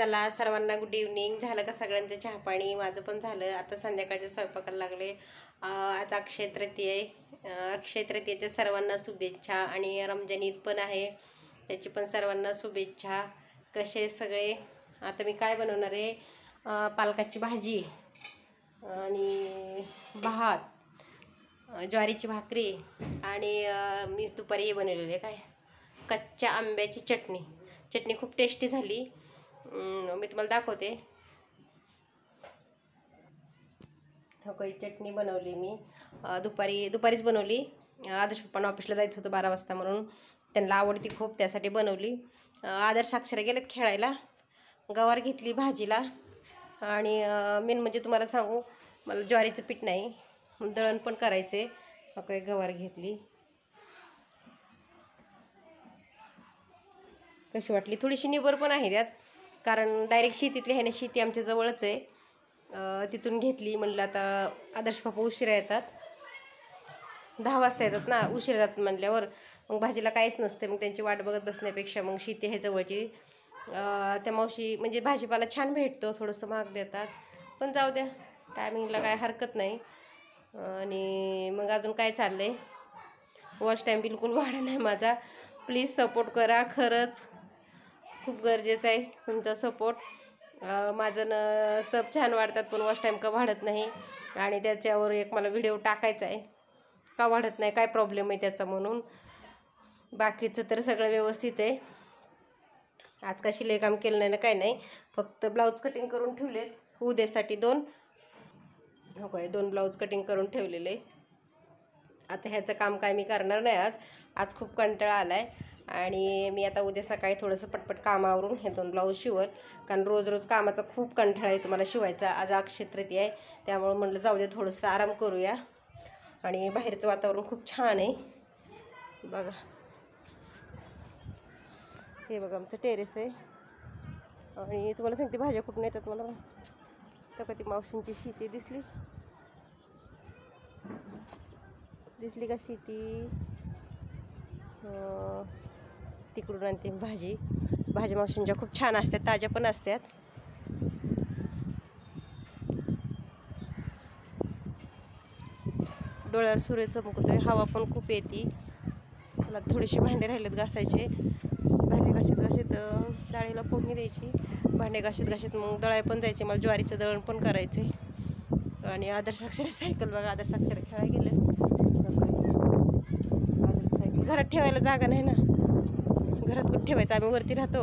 चला सर्वांना good evening झालं का सगळ्यांचं चहापाणी माझं पण झालं आता संध्याकाळच्या स्वयंपाकाला लागले आज अक्षय तृतीय अक्षय तृतीयेच्या सर्वांना शुभेच्छा आणि रमजान ईद पण आहे त्याची पण सर्वांना शुभेच्छा कसे सगळे आता मी काय बनवणार आहे पालकाची भाजी आणि भात ज्वारीची भाकरी आणि मी दुपारी हे बनवलेले काय कच्च्या आंब्याची चटणी चटणी खूप टेस्टी झाली मी तुम्हाला दाखवते हो, काही चटणी बनवली मी दुपारी दुपारीच बनवली आदर्श पण ऑफिसला जायचं होतं बारा वाजता म्हणून त्यांना आवडती खूप त्यासाठी बनवली आदर्श अक्षर गेलेत खेळायला गवार घेतली भाजीला आणि मेन म्हणजे तुम्हाला सांगू मला ज्वारीचं पीठ नाही दळण पण करायचे काही गवार घेतली कशी वाटली थोडीशी निबर पण आहे त्यात कारण डायरेक्ट शेतीतली ना शेती आमच्या जवळच आहे तिथून घेतली म्हणलं आता आदर्श बापा उशिरा येतात दहा वाजता येतात ना उशीर जातात म्हणल्यावर मग भाजीला काहीच नसते मग त्यांची वाट बघत बसण्यापेक्षा मग शेती आहे जवळची त्या मावशी म्हणजे भाजीपाला छान भेटतो थोडंसं महाग देतात पण जाऊ द्या टायमिंगला काय हरकत नाही आणि मग अजून काय चाललं आहे वॉश टाईम बिलकुल वाढा नाही माझा प्लीज सपोर्ट करा खरंच खूप गरजेचं आहे तुमचा सपोर्ट माझं न सब छान वाढतात पण वॉश टाईम का वाढत नाही आणि त्याच्यावर एक मला व्हिडिओ टाकायचा आहे का वाढत नाही काय प्रॉब्लेम आहे त्याचा म्हणून बाकीचं तर सगळं व्यवस्थित आहे आज का शिलेकाम केलं नाही ना काय नाही फक्त ब्लाऊज कटिंग करून ठेवलेत उद्यासाठी दोन हो काय दोन ब्लाऊज कटिंग करून ठेवलेले आता ह्याचं काम काय मी करणार नाही आज आज खूप कंटाळा आला आहे आणि मी आता उद्या सकाळी थोडंसं पटपट कामावरून हे दोन ब्लाऊज शिवत कारण रोज रोज कामाचा खूप कंठाळा आहे तुम्हाला शिवायचा आज ती आहे त्यामुळं म्हटलं जाऊ दे थोडंसं आराम करूया आणि बाहेरचं वातावरण खूप छान आहे बघा हे बघा आमचं टेरेस आहे आणि तुम्हाला सांगते भाज्या कुठून येतात मला तर कधी मावशींची शेती दिसली दिसली का शेती तिकडून आणते भाजी भाजी मावशींच्या खूप छान असतात ताज्या पण असतात डोळ्यावर सूर्य चमकतोय हवा पण खूप येते मला थोडीशी भांडे राहिलेत घासायचे भांडे घाशीत घासत डाळीला फोडणी द्यायची भांडे घासत घासत मग दळाय पण जायचे मला ज्वारीचं दळण पण करायचे आणि आदर्श अक्षर सायकल बघा आदर्श अक्षर खेळायला गेले आदर्श सायकल घरात ठेवायला जागा नाही ना घरात कुठे ठेवायचं आम्ही वरती राहतो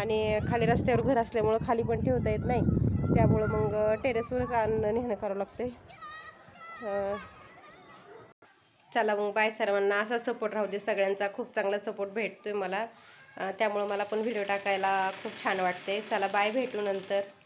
आणि खाली रस्त्यावर घर असल्यामुळं खाली पण ठेवता येत नाही त्यामुळं मग टेरेसवरच आणणं नेहणं करावं लागते चला मग बाय सर्वांना असा सपोर्ट राहू दे सगळ्यांचा खूप चांगला सपोर्ट भेटतोय मला त्यामुळं मला पण व्हिडिओ टाकायला खूप छान वाटते चला बाय भेटू नंतर